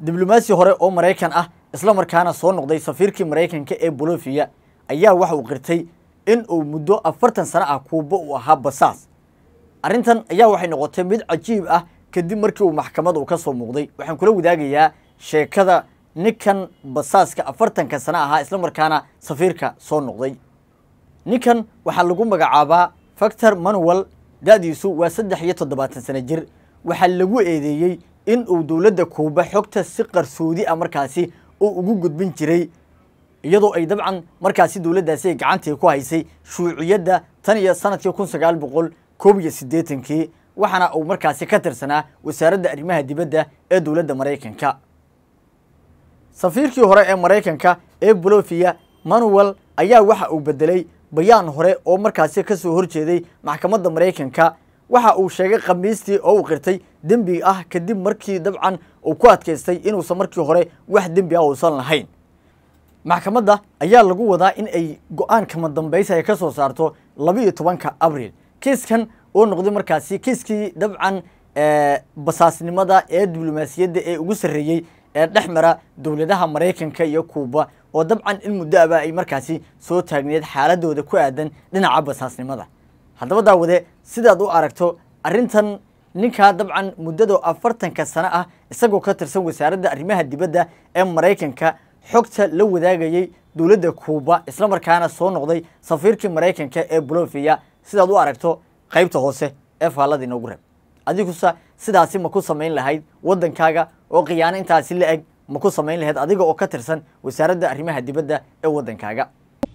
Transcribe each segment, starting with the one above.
diblomaasi hore oo maraykan ah isla markaana soo noqday safiirkii maraykanka ee bolofiya ayaa waxa uu qirtay in uu muddo afartan sano ah kuubo uu ahaa basaas arrintan ayaa waxay noqotay mid cajiib ah kadib markii uu maxkamad uu ka soo muuqday waxaan kula wadaagayaa sheekada ninkan basaaska afartanka sano ahaa isla markaana safiirka soo noqday ninkan waxaa lagu magacaabaa factor manuel da-diisu waa saddex iyo toddobaatan sano jir waxaa lagu eedeeyey in uu dowladda kuuba xogta si qarsoodi ah markaasi uu ugu gudbin jiray iyadoo ay dabcan markaasi dowladdaasi ay gacantii ku haysay shuuciyadda tan iyo sanadkii kun sagaal boqol koob iyo siddeetankii waxaana uu markaasi ka tirsanaa wasaaradda arrimaha dibadda ee dowladda maraykanka safiirkii hore ee maraykanka ee bolofia manuel ayaa waxa uu beddelay bayaan hore oo markaasi ka soo horjeeday maxkamadda maraykanka waxa uu sheegay khamiistii oo uu qirtay dembi ah kadib markii dabcan uu ku adkaystay inuusan markii hore wax dembi ah uusan lahayn maxkamadda ayaa lagu wadaa in ay go-aan kama ay ka soo saarto laba tobanka abril kiiskan oo noqday markaasi kiiskii dabcan eh, basaasnimada ee diblomaasiyadda ee ugu sarreeyey ee dhex mara dowladaha maraykanka iyo kuuba oo dabcan in muddo aba ay markaasi soo taagneed xaaladooda ku aadan dhinaca basaasnimada haddaba daawade sidaad u aragto arrintan ninkaa dabcan muddadoo afartanka sano ah isagoo ka tirsan wasaaradda arrimaha dibadda ee maraykanka xogta la wadaagayey dowladda kuuba isla markaana soo noqday safiirkii maraykanka ee bolofia sidaad u aragto qaybta hoose ee faallada inoogu reeb adigusa sidaasi ma ku samayn lahayd waddankaaga oo khiyaano intaasi la-eg ma ku samayn lahayd adiga oo ka tirsan wasaaradda arrimaha dibadda ee waddankaaga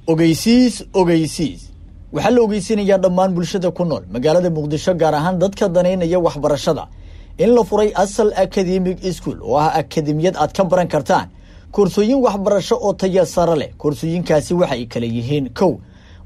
ogeysiis ogeysiis waxaa la ogeysinayaa dhammaan bulshada ku nool magaalada muqdisho gaar ahaan dadka danaynaya waxbarashada in la furay asal academic school oo ah akademiyad aad ka baran kartaan koorsooyin waxbarasho oo taya sare leh koorsooyinkaasi ay kala yihiin kow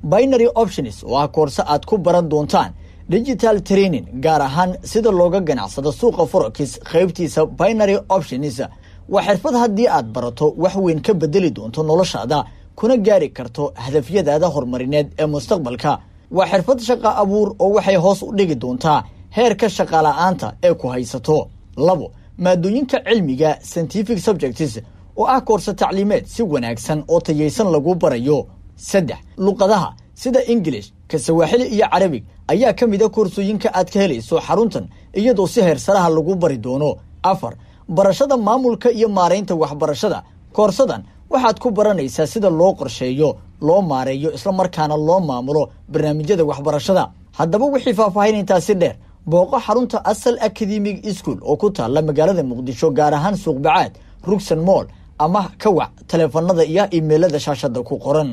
binary options oo ah koorso aad ku baran doontaan digital training gaar ahaan sida looga ganacsado suuqa forex qaybtiisa binary options waa xirfad haddii aad barato wax weyn ka bedeli doonto noloshaada kuna gaari karto hadafyadaada horumarineed ee mustaqbalka waa xirfad shaqa abuur oo waxay hoos u dhigi doontaa heerka shaqala'aanta ee ku haysato labo maadooyinka cilmiga scientific subjects oo ah koorse tacliimeed si wanaagsan oo tayaysan lagu barayo saddex luqadaha sida ingilish ka sawaaxili iyo carabig ayaa ka mid a ah koorsooyinka aad ka helayso xaruntan iyadoo si heersaraha lagu bari doono afar barashada maamulka iyo maaraynta waxbarashada koorsadan waxaad ku baranaysaa sida loo qorsheeyo loo maareeyo isla markaana loo maamulo barnaamijyada waxbarashada haddaba wixii faahfaahinintaasi dheer booqo xarunta asal academic school oo ku taalla magaalada muqdisho gaar ahaan suuqbacaad rugsan mool ama kawac wac taleefanada iyo imeelada shaashadda ku qoran